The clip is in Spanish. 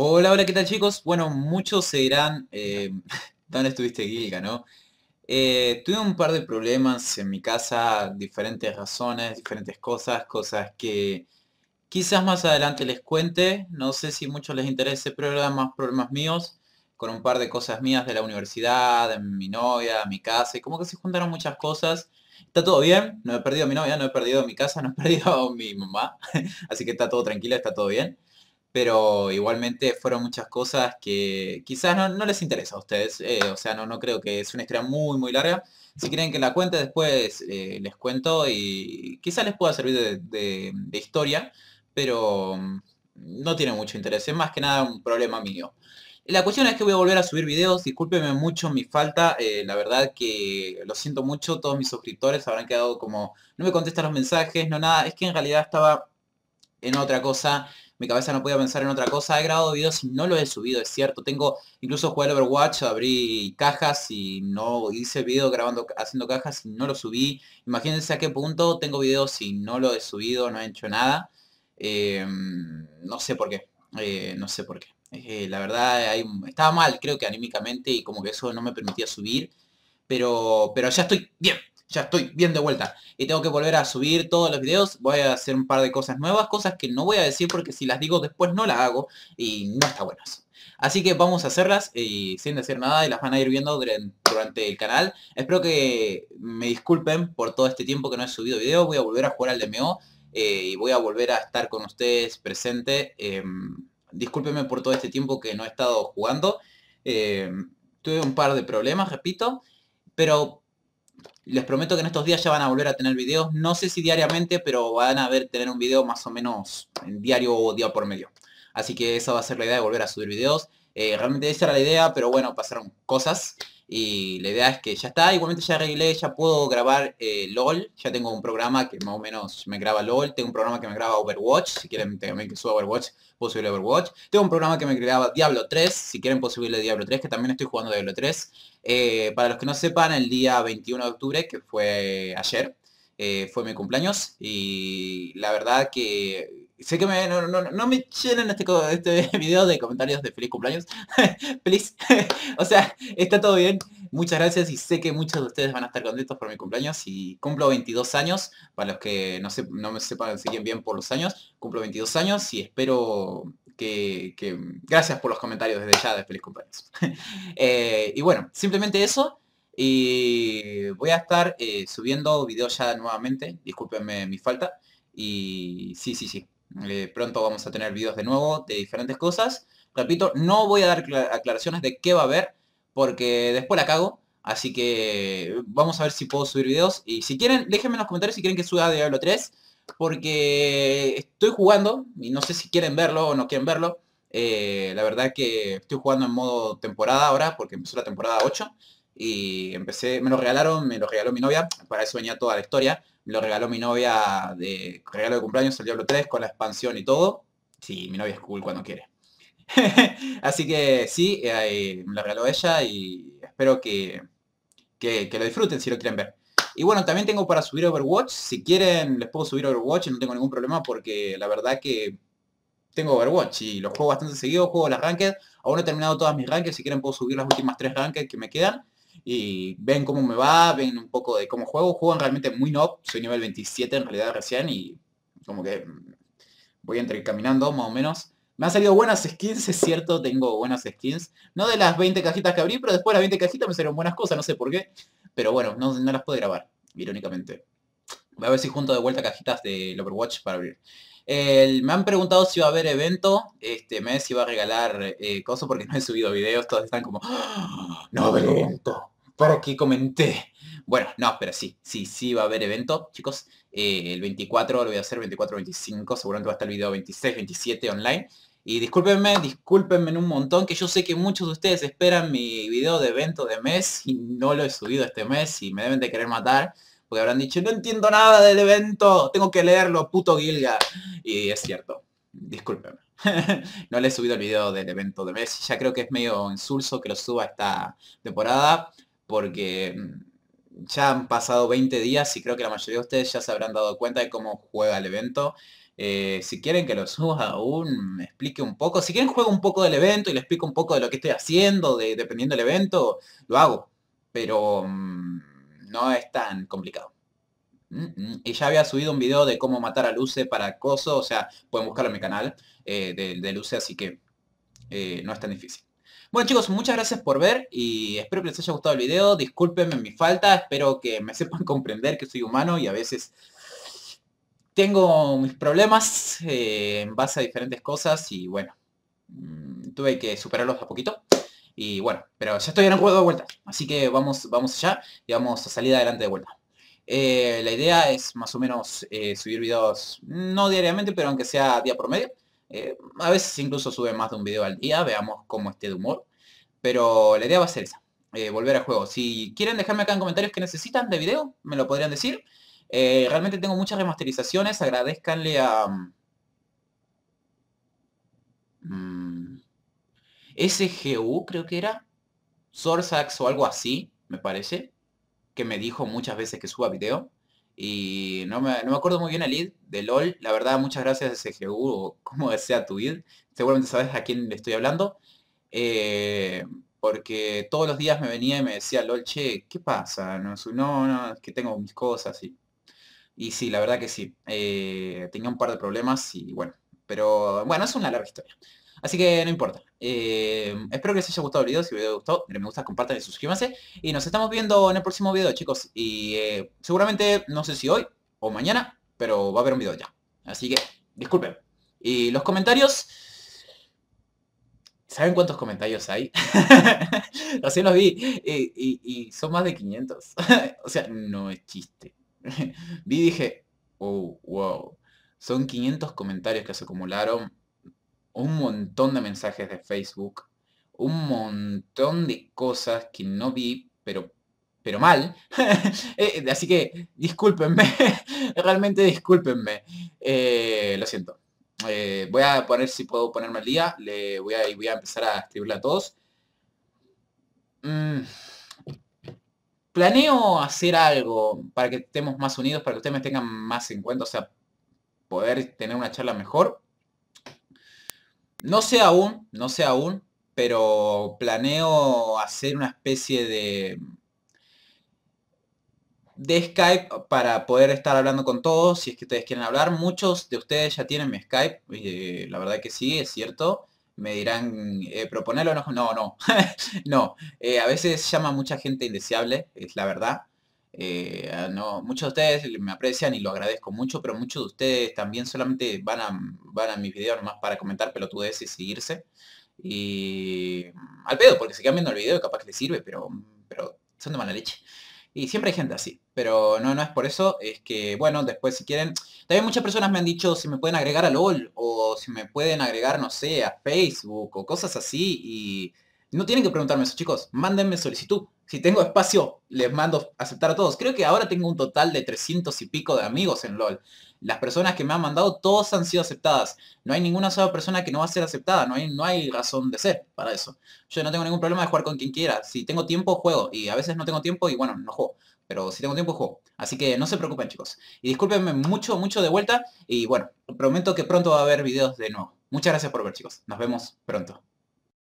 Hola, hola, ¿qué tal chicos? Bueno, muchos se dirán, eh, ¿dónde estuviste Gilga, no? Eh, tuve un par de problemas en mi casa, diferentes razones, diferentes cosas, cosas que quizás más adelante les cuente, no sé si muchos les interese, pero eran más problemas míos, con un par de cosas mías de la universidad, de mi novia, de mi casa, y como que se juntaron muchas cosas. Está todo bien, no he perdido a mi novia, no he perdido a mi casa, no he perdido a mi mamá, así que está todo tranquilo, está todo bien pero igualmente fueron muchas cosas que quizás no, les interesa a ustedes, eh, o sea, no, no creo que es una historia muy, muy larga. Si quieren que la cuente después, eh, les cuento y quizás les pueda servir de, historia, pero mm, no tiene mucho interés, es más que nada un problema mío. La cuestión es que voy a volver a subir videos, discúlpenme mucho mi falta, eh, la verdad que lo siento mucho, todos mis suscriptores habrán quedado como, no me contestan los mensajes, no nada, es que en realidad estaba en otra cosa mi cabeza no podía pensar en otra cosa. He grabado videos y no lo he subido, es cierto. Tengo, incluso jugar Overwatch, abrí cajas y no hice video grabando, haciendo cajas y no lo subí. Imagínense a qué punto tengo videos y no lo he subido, no he hecho nada. Em, no sé por qué, eh, no sé por qué. Eh, la verdad, estaba mal, creo que anímicamente, y como que eso no me permitía subir. Pero, pero ya estoy bien ya estoy bien de vuelta. Y tengo que volver a subir todos los videos. Voy a hacer un par de cosas nuevas, cosas que no voy a decir porque si las digo después no las hago y no está bueno eso. Así que vamos a hacerlas y eh, sin decir nada y las van a ir viendo durante el canal. Espero que me disculpen por todo este tiempo que no he subido videos. Voy a volver a jugar al DMO eh, y voy a volver a estar con ustedes presente. Em, discúlpenme por todo este tiempo que no he estado jugando. Em, tuve un par de problemas, repito. Pero les prometo que en estos días ya van a volver a tener videos. No sé si diariamente, pero van a ver tener un video más o menos en diario o día por medio. Así que esa va a ser la idea de volver a subir videos. Eh, realmente esa era la idea, pero bueno, pasaron cosas. Y la idea es que ya está, igualmente ya arreglé, ya puedo grabar eh, LOL. Ya tengo un programa que más o menos me graba LOL. Tengo un programa que me graba Overwatch. Si quieren también que suba Overwatch, posible Overwatch. Tengo un programa que me graba Diablo 3. Si quieren posible Diablo 3, que también estoy jugando Diablo 3. Eh, para los que no sepan, el día 21 de octubre, que fue ayer, eh, fue mi cumpleaños. Y la verdad que sé que me, no, no, me llenan este, este video de comentarios de feliz cumpleaños. Please. o sea, está todo bien. Muchas gracias y sé que muchos de ustedes van a estar contentos por mi cumpleaños y cumplo 22 años, para los que no, no me sepan, siguen bien por los años, cumplo 22 años y espero que, gracias por los comentarios desde ya de feliz cumpleaños. Eh, y bueno, simplemente eso. Y voy a estar eh, subiendo videos ya nuevamente, discúlpenme mi falta. Y sí, sí, sí, eh, pronto vamos a tener videos de nuevo de diferentes cosas. Repito, no voy a dar aclaraciones de qué va a haber porque después la cago. Así que vamos a ver si puedo subir videos. Y si quieren, déjenme en los comentarios si quieren que suba Diablo 3. Porque estoy jugando y no sé si quieren verlo o no quieren verlo. Eh, la verdad que estoy jugando en modo temporada ahora porque empezó la temporada 8 y empecé, me lo regalaron, me lo regaló mi novia, para eso venía toda la historia, me lo regaló mi novia de regalo de cumpleaños, el Diablo 3, con la expansión y todo. Sí, mi novia es cool cuando quiere. Así que sí, eh, me lo regaló ella y espero que, que, lo disfruten si lo quieren ver. Y bueno, también tengo para subir Overwatch, si quieren les puedo subir Overwatch, no tengo ningún problema porque la verdad que tengo Overwatch y los juego bastante seguido, juego las ranked, aún no he terminado todas mis ranked, si quieren puedo subir las últimas tres ranked que me quedan y ven cómo me va, ven un poco de cómo juego. Juegan realmente muy no, soy nivel 27 en realidad recién y como que voy entre caminando más o menos. Me han salido buenas skins, es cierto, tengo buenas skins. No de las 20 cajitas que abrí, pero después las 20 cajitas me salieron buenas cosas, no sé por qué. Pero bueno, no, no las pude grabar, irónicamente. Voy a ver si junto de vuelta cajitas del Overwatch para abrir me han preguntado si va a haber evento. Este mes si va a regalar eh, cosas porque no he subido videos. Todos están como, ¡Ah! no va a evento. ¿Para qué comenté? Bueno, no, pero sí, sí, sí va a haber evento, chicos. Eh, el 24 lo voy a hacer, 24-25, seguramente va a estar el video 26-27 online. Y discúlpenme, discúlpenme en un montón, que yo sé que muchos de ustedes esperan mi video de evento de mes y no lo he subido este mes y me deben de querer matar. Porque habrán dicho, no entiendo nada del evento, tengo que leerlo, puto Gilga. Y es cierto, discúlpenme. no le he subido el video del evento de Messi, ya creo que es medio insulso que lo suba esta temporada, porque mm, ya han pasado 20 días y creo que la mayoría de ustedes ya se habrán dado cuenta de cómo juega el evento. Eh, si quieren que lo suba aún, me explique un poco. Si quieren juego un poco del evento y le explico un poco de lo que estoy haciendo, dependiendo del evento, lo hago. Pero... Mm, no es tan complicado. Mm, mm. Y ya había subido un video de cómo matar a Luce para acoso, o sea, pueden buscarlo en mi canal eh, de, Luce, así que eh, no es tan difícil. Bueno chicos, muchas gracias por ver y espero que les haya gustado el video. Discúlpenme mi falta, espero que me sepan comprender que soy humano y a veces tengo mis problemas eh, en base a diferentes cosas y bueno, mm, tuve que superarlos a poquito. Y bueno, pero ya estoy en el juego de vuelta. Así que vamos, vamos allá y vamos a salir adelante de vuelta. Eh, la idea es más o menos eh, subir videos, no diariamente, pero aunque sea día por medio. Eh, a veces incluso sube más de un video al día, veamos cómo esté de humor. Pero la idea va a ser esa, volver al juego. Si quieren dejarme acá en comentarios que necesitan de video, me lo podrían decir. realmente tengo muchas remasterizaciones, agradezcanle a... Mm, SGU creo que era, Sorsax o algo así, me parece, que me dijo muchas veces que suba video. Y no me, no me acuerdo muy bien el ID de LOL. La verdad, muchas gracias SGU o como sea tu lead. Seguramente sabes a quién le estoy hablando. Eh, porque todos los días me venía y me decía, LOL, che, ¿qué pasa? No, no, es que tengo mis cosas y... Y sí, la verdad que sí. Eh, tenía un par de problemas y bueno. Pero bueno, es una larga historia. Así que no importa. Eh, espero que les haya gustado el video. Si el video gustó, denle me gusta, compartan y suscríbanse. Y nos estamos viendo en el próximo video, chicos. Y eh, seguramente, no sé si hoy o mañana, pero va a haber un video ya. Así que, disculpen. Y los comentarios... ¿Saben cuántos comentarios hay? Así los vi. Y, y, son más de 500. o sea, no es chiste. vi y dije, oh, wow. Son 500 comentarios que se acumularon un montón de mensajes de Facebook, un montón de cosas que no vi, pero, pero mal. Eh, así que discúlpenme, realmente discúlpenme. Eh, lo siento. Eh, voy a poner si puedo ponerme al día. Le voy a, voy a empezar a escribirle a todos. Mm. Planeo hacer algo para que estemos más unidos, para que ustedes me tengan más en cuenta, o sea, poder tener una charla mejor. No sé aún, no sé aún, pero planeo hacer una especie de de Skype para poder estar hablando con todos, si es que ustedes quieren hablar. Muchos de ustedes ya tienen mi Skype, eh, la verdad que sí, es cierto. Me dirán, eh, proponerlo, no, no, no. no. Eh, a veces llama mucha gente indeseable, es la verdad. Eh, no, muchos de ustedes me aprecian y lo agradezco mucho, pero muchos de ustedes también solamente van a, a mis videos nomás para comentar pelotudeces y seguirse Y mm, al pedo, porque si viendo el video capaz que les sirve, pero, mm, pero son de mala leche. Y siempre hay gente así, pero no, no es por eso, es que, bueno, después si quieren... También muchas personas me han dicho si me pueden agregar a LOL, o si me pueden agregar, no sé, a Facebook, o cosas así, y no tienen que preguntarme eso, chicos. Mándenme solicitud. Si tengo espacio, les mando aceptar a todos. Creo que ahora tengo un total de 300 y pico de amigos en LOL. Las personas que me han mandado, todos han sido aceptadas. No hay ninguna sola persona que no va a ser aceptada. No hay, no hay razón de ser para eso. Yo no tengo ningún problema de jugar con quien quiera. Si tengo tiempo, juego. Y a veces no tengo tiempo y bueno, no juego pero si tengo tiempo juego. Así que no se preocupen chicos. Y discúlpenme mucho, mucho de vuelta. Y bueno, prometo que pronto va a haber videos de nuevo. Muchas gracias por ver chicos. Nos vemos pronto.